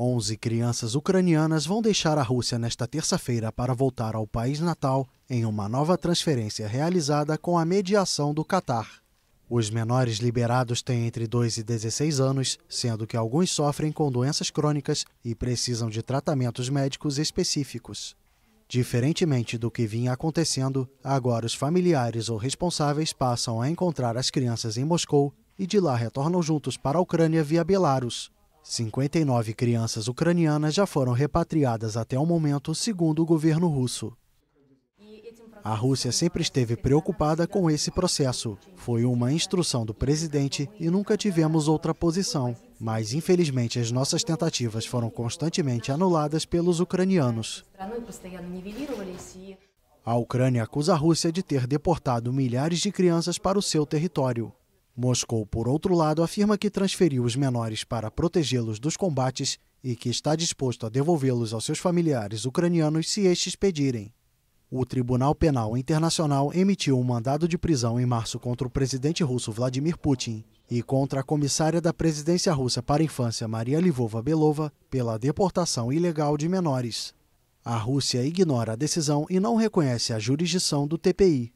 11 crianças ucranianas vão deixar a Rússia nesta terça-feira para voltar ao país natal em uma nova transferência realizada com a mediação do Catar. Os menores liberados têm entre 2 e 16 anos, sendo que alguns sofrem com doenças crônicas e precisam de tratamentos médicos específicos. Diferentemente do que vinha acontecendo, agora os familiares ou responsáveis passam a encontrar as crianças em Moscou e de lá retornam juntos para a Ucrânia via Belarus, 59 crianças ucranianas já foram repatriadas até o momento, segundo o governo russo. A Rússia sempre esteve preocupada com esse processo. Foi uma instrução do presidente e nunca tivemos outra posição. Mas, infelizmente, as nossas tentativas foram constantemente anuladas pelos ucranianos. A Ucrânia acusa a Rússia de ter deportado milhares de crianças para o seu território. Moscou, por outro lado, afirma que transferiu os menores para protegê-los dos combates e que está disposto a devolvê-los aos seus familiares ucranianos se estes pedirem. O Tribunal Penal Internacional emitiu um mandado de prisão em março contra o presidente russo Vladimir Putin e contra a comissária da presidência russa para a infância Maria Livova Belova pela deportação ilegal de menores. A Rússia ignora a decisão e não reconhece a jurisdição do TPI,